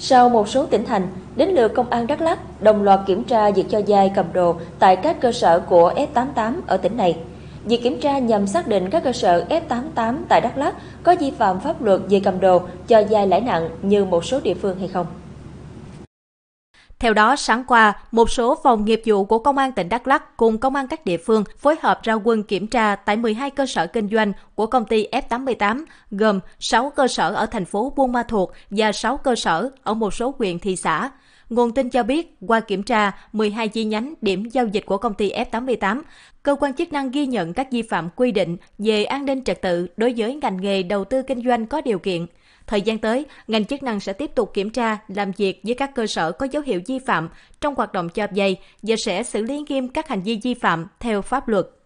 Sau một số tỉnh thành, đến lượt Công an Đắk Lắk đồng loạt kiểm tra việc cho dai cầm đồ tại các cơ sở của F88 ở tỉnh này. Việc kiểm tra nhằm xác định các cơ sở F88 tại Đắk Lắk có vi phạm pháp luật về cầm đồ cho dai lãi nặng như một số địa phương hay không. Theo đó, sáng qua, một số phòng nghiệp vụ của Công an tỉnh Đắk Lắk cùng Công an các địa phương phối hợp ra quân kiểm tra tại 12 cơ sở kinh doanh của công ty F88, gồm 6 cơ sở ở thành phố Buôn Ma Thuột và 6 cơ sở ở một số huyện thị xã. Nguồn tin cho biết, qua kiểm tra 12 chi nhánh điểm giao dịch của công ty F88, cơ quan chức năng ghi nhận các vi phạm quy định về an ninh trật tự đối với ngành nghề đầu tư kinh doanh có điều kiện. Thời gian tới, ngành chức năng sẽ tiếp tục kiểm tra, làm việc với các cơ sở có dấu hiệu vi phạm trong hoạt động cho vay và sẽ xử lý nghiêm các hành vi vi phạm theo pháp luật.